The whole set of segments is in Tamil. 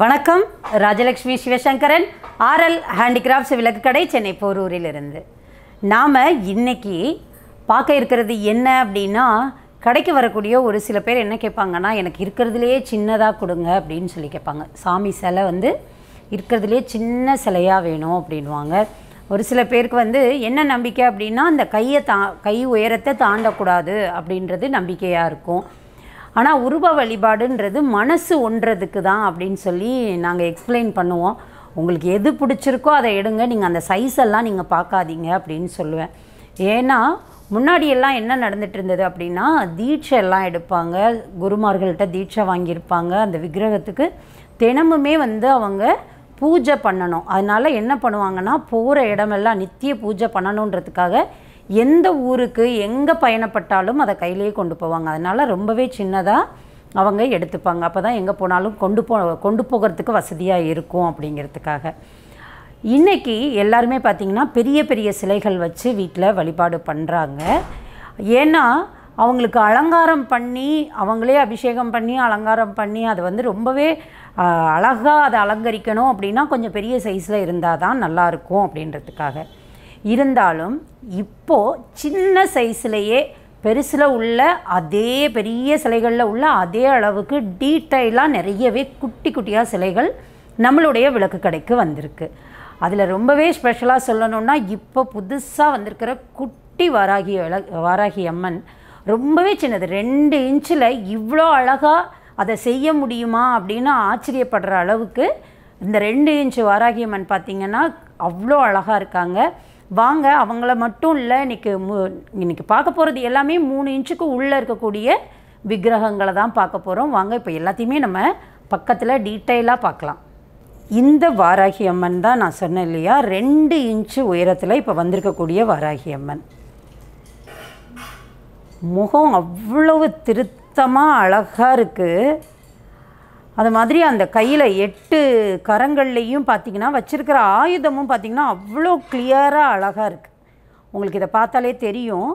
வணக்கம் ராஜலக்ஷ்மி சிவசங்கரன் ஆர்எல் ஹேண்டிகிராஃப்ட்ஸ் விளக்குக்கடை சென்னை போரூரில் இருந்து நாம் இன்றைக்கி பார்க்க இருக்கிறது என்ன அப்படின்னா கடைக்கு வரக்கூடிய ஒரு சில பேர் என்ன கேட்பாங்கன்னா எனக்கு இருக்கிறதுலையே சின்னதாக கொடுங்க அப்படின்னு சொல்லி கேட்பாங்க சாமி சிலை வந்து இருக்கிறதுலையே சின்ன சிலையாக வேணும் அப்படின்வாங்க ஒரு சில பேருக்கு வந்து என்ன நம்பிக்கை அப்படின்னா அந்த கையை தா கை உயரத்தை தாண்டக்கூடாது அப்படின்றது நம்பிக்கையாக இருக்கும் ஆனால் உருவ வழிபாடுன்றது மனசு ஒன்றதுக்கு தான் அப்படின்னு சொல்லி நாங்கள் எக்ஸ்பிளைன் பண்ணுவோம் உங்களுக்கு எது பிடிச்சிருக்கோ அதை எடுங்க நீங்கள் அந்த சைஸ் எல்லாம் நீங்கள் பார்க்காதீங்க அப்படின்னு சொல்லுவேன் ஏன்னா முன்னாடியெல்லாம் என்ன நடந்துட்டு இருந்தது அப்படின்னா தீட்சை எல்லாம் எடுப்பாங்க குருமார்கள்ட்ட தீட்சை வாங்கியிருப்பாங்க அந்த விக்கிரகத்துக்கு தினமுமே வந்து அவங்க பூஜை பண்ணணும் அதனால் என்ன பண்ணுவாங்கன்னா போகிற இடமெல்லாம் நித்திய பூஜை பண்ணணுன்றதுக்காக எந்த ஊருக்கு எங்கே பயணப்பட்டாலும் அதை கையிலேயே கொண்டு போவாங்க அதனால் ரொம்பவே சின்னதாக அவங்க எடுத்துப்பாங்க அப்போ தான் எங்கே போனாலும் கொண்டு போ கொண்டு போகிறதுக்கு வசதியாக இருக்கும் அப்படிங்கிறதுக்காக இன்றைக்கி எல்லாருமே பார்த்திங்கன்னா பெரிய பெரிய சிலைகள் வச்சு வீட்டில் வழிபாடு பண்ணுறாங்க ஏன்னா அவங்களுக்கு அலங்காரம் பண்ணி அவங்களே அபிஷேகம் பண்ணி அலங்காரம் பண்ணி அது வந்து ரொம்பவே அழகாக அதை அலங்கரிக்கணும் அப்படின்னா கொஞ்சம் பெரிய சைஸில் இருந்தால் தான் நல்லாயிருக்கும் அப்படின்றதுக்காக இருந்தாலும் இப்போது சின்ன சைஸ்லேயே பெருசில் உள்ள அதே பெரிய சிலைகளில் உள்ள அதே அளவுக்கு டீட்டெயிலாக நிறையவே குட்டி குட்டியாக சிலைகள் நம்மளுடைய விளக்கு கடைக்கு வந்திருக்கு அதில் ரொம்பவே ஸ்பெஷலாக சொல்லணும்னா இப்போ புதுசாக வந்திருக்கிற குட்டி வாராகி வாராகி அம்மன் ரொம்பவே சின்னது ரெண்டு இன்ச்சில் இவ்வளோ அழகாக அதை செய்ய முடியுமா அப்படின்னு ஆச்சரியப்படுற அளவுக்கு இந்த ரெண்டு இன்ச்சு வாராகி அம்மன் பார்த்திங்கன்னா அவ்வளோ அழகாக இருக்காங்க வாங்க அவங்கள மட்டும் இல்லை இன்றைக்கி மு இன்றைக்கி பார்க்க போகிறது எல்லாமே மூணு இன்ச்சுக்கு உள்ளே இருக்கக்கூடிய விக்கிரகங்களை தான் பார்க்க போகிறோம் வாங்க இப்போ எல்லாத்தையுமே நம்ம பக்கத்தில் டீட்டெயிலாக பார்க்கலாம் இந்த வாராகி அம்மன் தான் நான் சொன்னேன் இல்லையா ரெண்டு இன்ச்சு உயரத்தில் இப்போ வந்திருக்கக்கூடிய வாராகி அம்மன் முகம் அவ்வளவு திருத்தமாக அழகாக இருக்குது அது மாதிரி அந்த கையில் எட்டு கரங்கள்லேயும் பார்த்திங்கன்னா வச்சுருக்கிற ஆயுதமும் பார்த்திங்கன்னா அவ்வளோ கிளியராக அழகாக இருக்குது உங்களுக்கு இதை பார்த்தாலே தெரியும்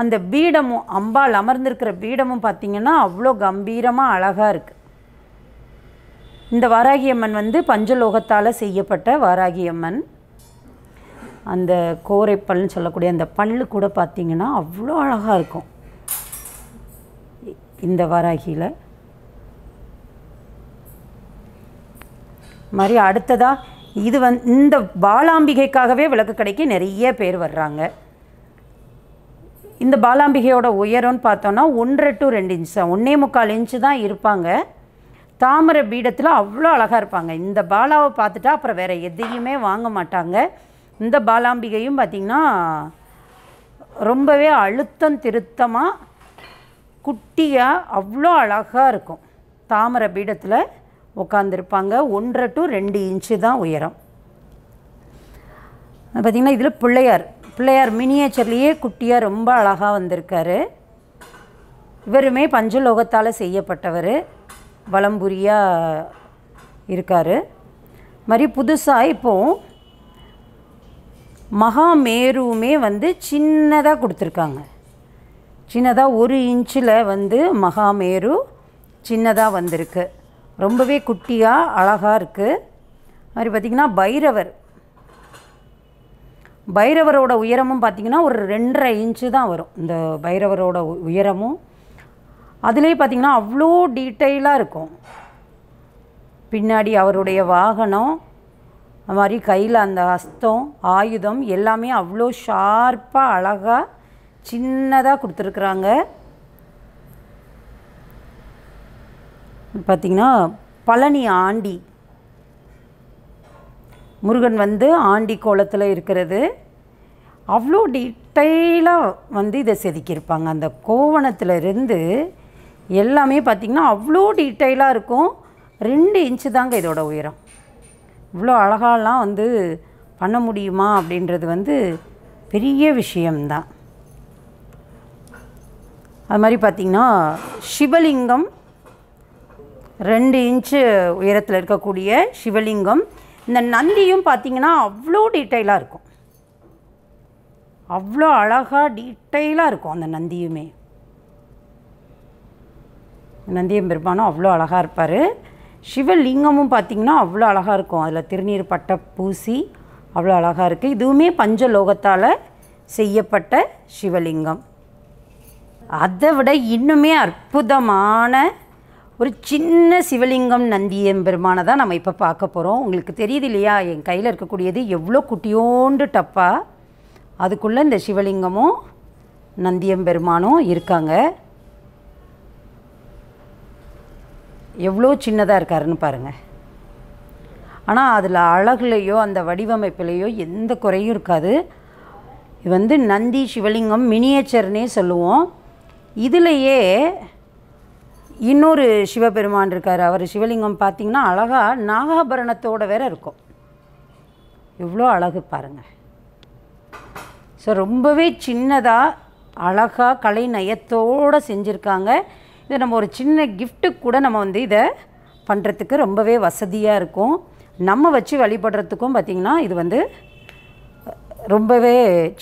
அந்த பீடமும் அம்பால் அமர்ந்திருக்கிற பீடமும் பார்த்திங்கன்னா அவ்வளோ கம்பீரமாக அழகாக இருக்குது இந்த வாராகியம்மன் வந்து பஞ்சலோகத்தால் செய்யப்பட்ட வாராகியம்மன் அந்த கோரைப்பல்னு சொல்லக்கூடிய அந்த பல்லு கூட பார்த்திங்கன்னா அவ்வளோ அழகாக இருக்கும் இந்த வாராகியில் மாதிரி அடுத்ததாக இது வந் இந்த பாலாம்பிகைக்காகவே விளக்கு கடைக்கு நிறைய பேர் வர்றாங்க இந்த பாலாம்பிகையோட உயரம்னு பார்த்தோன்னா ஒன்றரை டு ரெண்டு இன்ச்சு தான் ஒன்றே முக்கால் இன்ச்சு தான் இருப்பாங்க தாமரை பீடத்தில் அவ்வளோ அழகாக இருப்பாங்க இந்த பாலாவை பார்த்துட்டா அப்புறம் வேறு எதையுமே வாங்க மாட்டாங்க இந்த பாலாம்பிகையும் பார்த்திங்கன்னா ரொம்பவே அழுத்தம் திருத்தமாக குட்டியாக அவ்வளோ அழகாக இருக்கும் தாமரை பீடத்தில் உட்காந்துருப்பாங்க ஒன்றரை டு ரெண்டு இன்ச்சு தான் உயரம் பார்த்திங்கன்னா இதில் பிள்ளையார் பிள்ளையார் மினியேச்சர்லேயே குட்டியாக ரொம்ப அழகாக வந்திருக்காரு இவருமே பஞ்சலோகத்தால் செய்யப்பட்டவர் வளம்புரியாக இருக்கார் மாதிரி புதுசாக இப்போது மகாமேருவுமே வந்து சின்னதாக கொடுத்துருக்காங்க சின்னதாக ஒரு இன்ச்சில் வந்து மகாமேரு சின்னதாக வந்திருக்கு ரொம்பவே குட்டியாக அழகாக இருக்குது மாதிரி பார்த்திங்கன்னா பைரவர் பைரவரோட உயரமும் பார்த்திங்கன்னா ஒரு ரெண்டரை இன்ச்சு தான் வரும் இந்த பைரவரோட உயரமும் அதுலேயே பார்த்திங்கன்னா அவ்வளோ டீட்டெயிலாக இருக்கும் பின்னாடி அவருடைய வாகனம் அது மாதிரி கையில் அந்த ஹஸ்தம் ஆயுதம் எல்லாமே அவ்வளோ ஷார்ப்பாக அழகாக சின்னதாக கொடுத்துருக்குறாங்க பார்த்திங்கன்னா பழனி ஆண்டி முருகன் வந்து ஆண்டி கோலத்தில் இருக்கிறது அவ்வளோ டீட்டெயிலாக வந்து இதை செதுக்கியிருப்பாங்க அந்த கோவணத்தில் இருந்து எல்லாமே பார்த்திங்கன்னா அவ்வளோ டீட்டெயிலாக இருக்கும் ரெண்டு இன்ச்சு தாங்க இதோட உயரம் இவ்வளோ அழகாலாம் வந்து பண்ண முடியுமா அப்படின்றது வந்து பெரிய விஷயம்தான் அது மாதிரி பார்த்திங்கன்னா சிவலிங்கம் ரெண்டு இன்ச்சு உயரத்தில் இருக்கக்கூடிய சிவலிங்கம் இந்த நந்தியும் பார்த்திங்கன்னா அவ்வளோ டீட்டெயிலாக இருக்கும் அவ்வளோ அழகாக டீட்டெயிலாக இருக்கும் அந்த நந்தியுமே நந்தியம் பெருமானும் அவ்வளோ அழகாக இருப்பார் சிவலிங்கமும் பார்த்திங்கன்னா அவ்வளோ அழகாக இருக்கும் அதில் திருநீர் பட்டை பூசி அவ்வளோ அழகாக இருக்குது இதுவுமே பஞ்சலோகத்தால் செய்யப்பட்ட சிவலிங்கம் அதை விட இன்னுமே அற்புதமான ஒரு சின்ன சிவலிங்கம் நந்தியம்பெருமானை தான் நம்ம இப்போ பார்க்க போகிறோம் உங்களுக்கு தெரியுது இல்லையா என் கையில் இருக்கக்கூடியது எவ்வளோ குட்டியோண்டு டப்பா அதுக்குள்ளே இந்த சிவலிங்கமும் நந்தியம்பெருமானும் இருக்காங்க எவ்வளோ சின்னதாக இருக்காருன்னு பாருங்கள் ஆனால் அதில் அழகுலேயோ அந்த வடிவமைப்பிலேயோ எந்த குறையும் இருக்காது இது வந்து நந்தி சிவலிங்கம் மினியேச்சர்னே சொல்லுவோம் இதிலையே இன்னொரு சிவபெருமான் இருக்கார் அவர் சிவலிங்கம் பார்த்திங்கன்னா அழகாக நாகாபரணத்தோடு வேற இருக்கும் இவ்வளோ அழகு பாருங்கள் ஸோ ரொம்பவே சின்னதாக அழகாக கலை நயத்தோடு செஞ்சுருக்காங்க இதை நம்ம ஒரு சின்ன கிஃப்ட்டு கூட நம்ம வந்து இதை பண்ணுறதுக்கு ரொம்பவே வசதியாக இருக்கும் நம்ம வச்சு வழிபடுறதுக்கும் பார்த்திங்கன்னா இது வந்து ரொம்பவே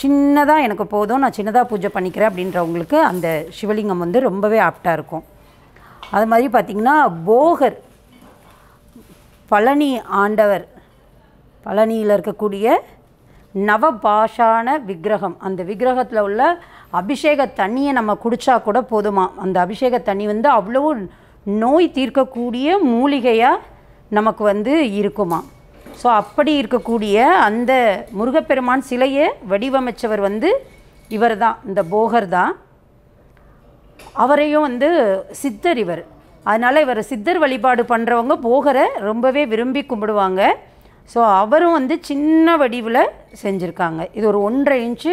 சின்னதாக எனக்கு போதும் நான் சின்னதாக பூஜை பண்ணிக்கிறேன் அப்படின்றவங்களுக்கு அந்த சிவலிங்கம் வந்து ரொம்பவே ஆப்டாக இருக்கும் அது மாதிரி பார்த்திங்கன்னா போகர் பழனி ஆண்டவர் பழனியில் இருக்கக்கூடிய நவபாஷான விக்கிரகம் அந்த விக்கிரகத்தில் உள்ள அபிஷேக தண்ணியை நம்ம குடித்தா கூட போதுமா அந்த அபிஷேக தண்ணி வந்து அவ்வளோ நோய் தீர்க்கக்கூடிய மூலிகையாக நமக்கு வந்து இருக்குமா ஸோ அப்படி இருக்கக்கூடிய அந்த முருகப்பெருமான் சிலையை வடிவமைச்சவர் வந்து இவர் தான் இந்த போகர் தான் அவரையும் வந்து சித்தர் இவர் அதனால் இவர் சித்தர் வழிபாடு பண்ணுறவங்க போகரை ரொம்பவே விரும்பி கும்பிடுவாங்க ஸோ அவரும் வந்து சின்ன வடிவில் செஞ்சுருக்காங்க இது ஒரு ஒன்றரை இன்ச்சு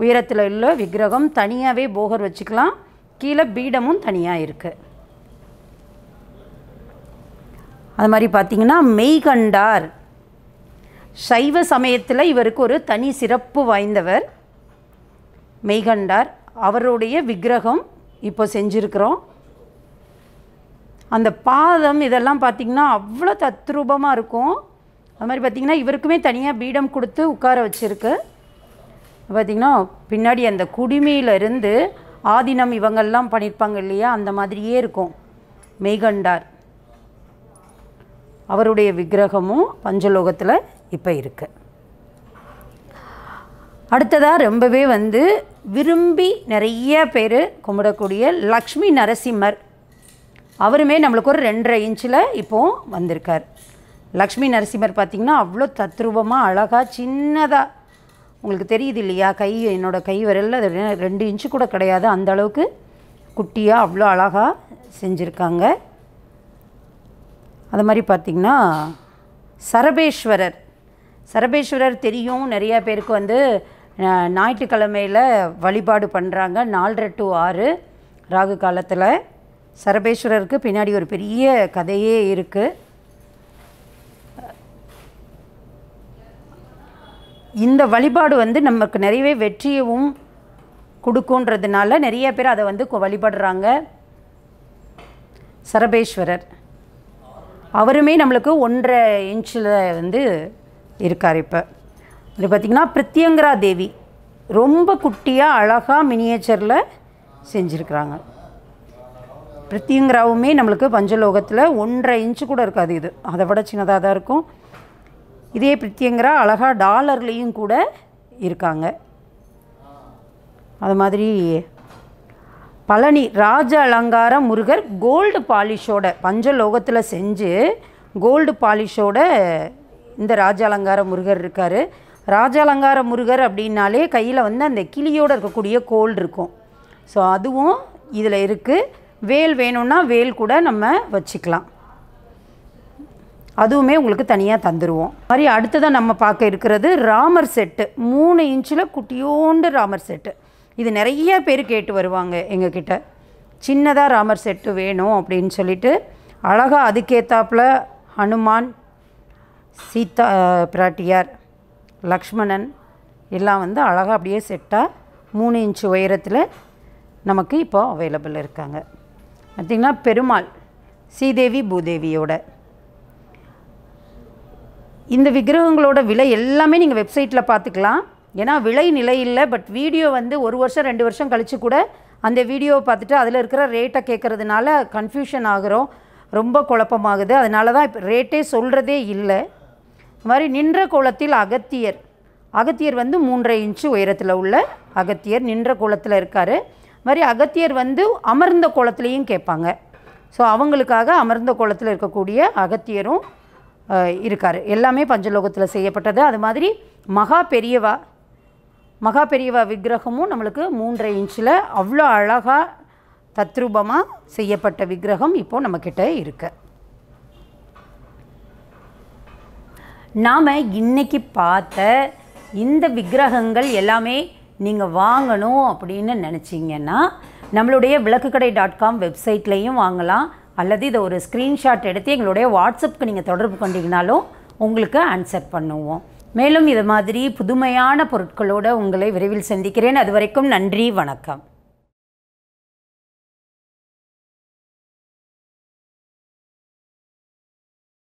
உயரத்தில் உள்ள விக்கிரகம் தனியாகவே போகர் வச்சுக்கலாம் கீழே பீடமும் தனியாக இருக்குது அது மாதிரி பார்த்திங்கன்னா மெய்கண்டார் சைவ சமயத்தில் இவருக்கு ஒரு தனி சிறப்பு வாய்ந்தவர் மெய்கண்டார் அவருடைய விக்கிரகம் இப்போ செஞ்சுருக்குறோம் அந்த பாதம் இதெல்லாம் பார்த்திங்கன்னா அவ்வளோ தத்ரூபமாக இருக்கும் அது மாதிரி பார்த்திங்கன்னா இவருக்குமே தனியாக பீடம் கொடுத்து உட்கார வச்சுருக்கு பார்த்திங்கன்னா பின்னாடி அந்த குடிமையிலிருந்து ஆதினம் இவங்கள்லாம் பண்ணியிருப்பாங்க இல்லையா அந்த மாதிரியே இருக்கும் மெய்கண்டார் அவருடைய விக்கிரகமும் பஞ்சலோகத்தில் இப்போ இருக்குது அடுத்ததாக ரொம்பவே வந்து விரும்பி நிறைய பேர் கும்பிடக்கூடிய லக்ஷ்மி நரசிம்மர் அவருமே நம்மளுக்கு ஒரு ரெண்டரை இன்ச்சில் இப்போது வந்திருக்கார் லக்ஷ்மி நரசிம்மர் பார்த்திங்கன்னா அவ்வளோ தத்ரூபமாக அழகாக சின்னதாக உங்களுக்கு தெரியுது இல்லையா கை என்னோடய கை வரல அது ரெண்டு இன்ச்சு கூட கிடையாது அந்த அளவுக்கு குட்டியாக அவ்வளோ அழகாக செஞ்சுருக்காங்க அது மாதிரி பார்த்திங்கன்னா சரபேஸ்வரர் சரபேஸ்வரர் தெரியும் நிறையா பேருக்கு வந்து ஞாயிற்றுக்கிழமையில் வழிபாடு பண்ணுறாங்க நாலரை டு ஆறு ராகு காலத்தில் சரபேஸ்வரருக்கு பின்னாடி ஒரு பெரிய கதையே இருக்குது இந்த வழிபாடு வந்து நமக்கு நிறையவே வெற்றியும் கொடுக்குன்றதுனால நிறைய பேர் அதை வந்து வழிபடுறாங்க சரபேஸ்வரர் அவருமே நம்மளுக்கு ஒன்றரை இன்ச்சில் வந்து இருக்கார் இப்போ இது பார்த்திங்கன்னா பிரித்தியங்கரா தேவி ரொம்ப குட்டியாக அழகாக மினியேச்சரில் செஞ்சுருக்குறாங்க பிரித்தியங்கராவுமே நம்மளுக்கு பஞ்சலோகத்தில் ஒன்றரை இன்ச்சு கூட இருக்காது இது அதை விட சின்னதாக தான் இருக்கும் இதே பிரித்தியங்கரா அழகாக டாலர்லேயும் கூட இருக்காங்க அது மாதிரி பழனி ராஜ அலங்கார முருகர் கோல்டு பாலிஷோட பஞ்சலோகத்தில் செஞ்சு கோல்டு பாலிஷோட இந்த ராஜ அலங்கார முருகர் இருக்கார் ராஜாலங்கார முருகர் அப்படின்னாலே கையில் வந்து அந்த கிளியோடு இருக்கக்கூடிய கோல் இருக்கும் ஸோ அதுவும் இதில் இருக்குது வேல் வேணும்னா வேல் கூட நம்ம வச்சுக்கலாம் அதுவுமே உங்களுக்கு தனியாக தந்துடுவோம் மாதிரி அடுத்ததாக நம்ம பார்க்க இருக்கிறது ராமர் செட்டு மூணு இன்ச்சில் குட்டியோண்டு ராமர் செட்டு இது நிறைய பேர் கேட்டு வருவாங்க எங்ககிட்ட சின்னதாக ராமர் செட்டு வேணும் அப்படின்னு சொல்லிட்டு அழகாக அதுக்கேத்தாப்பில் ஹனுமான் சீதா பிராட்டியார் லக்ஷ்மணன் எல்லாம் வந்து அழகாக அப்படியே செட்டாக மூணு இன்ச் உயரத்தில் நமக்கு இப்போ அவைலபிள் இருக்காங்க பார்த்திங்கன்னா பெருமாள் ஸ்ரீதேவி பூதேவியோட இந்த விக்கிரகங்களோட விலை எல்லாமே நீங்கள் வெப்சைட்டில் பார்த்துக்கலாம் ஏன்னா விலை நிலை இல்லை பட் வீடியோ வந்து ஒரு வருஷம் ரெண்டு வருஷம் கழித்து கூட அந்த வீடியோவை பார்த்துட்டு அதில் இருக்கிற ரேட்டை கேட்குறதுனால கன்ஃபியூஷன் ஆகிறோம் ரொம்ப குழப்பமாகுது அதனால தான் இப்போ ரேட்டே சொல்கிறதே இல்லை மாதிரி நின்ற கோலத்தில் அகத்தியர் அகத்தியர் வந்து மூன்றரை இன்ச்சு உயரத்தில் உள்ள அகத்தியர் நின்ற கோலத்தில் இருக்கார் மாதிரி அகத்தியர் வந்து அமர்ந்த கோலத்துலேயும் கேட்பாங்க ஸோ அவங்களுக்காக அமர்ந்த கோலத்தில் இருக்கக்கூடிய அகத்தியரும் இருக்கார் எல்லாமே பஞ்சலோகத்தில் செய்யப்பட்டது அது மாதிரி மகா பெரியவா மகா பெரியவா விக்கிரகமும் நம்மளுக்கு மூன்றரை இன்ச்சில் அவ்வளோ அழகாக தத்ரூபமாக செய்யப்பட்ட விக்கிரகம் இப்போது நம்மக்கிட்ட இருக்குது நாம் இன்றைக்கி பார்த்த இந்த விக்கிரகங்கள் எல்லாமே நீங்கள் வாங்கணும் அப்படின்னு நினச்சிங்கன்னா நம்மளுடைய விளக்குக்கடை டாட் காம் வெப்சைட்லேயும் வாங்கலாம் அல்லது இதை ஒரு ஸ்க்ரீன்ஷாட் எடுத்து எங்களுடைய வாட்ஸ்அப்புக்கு நீங்கள் தொடர்பு கொண்டீங்கனாலும் உங்களுக்கு ஆன்சர் பண்ணுவோம் மேலும் இது மாதிரி புதுமையான பொருட்களோடு உங்களை விரைவில் சந்திக்கிறேன் அதுவரைக்கும் நன்றி வணக்கம்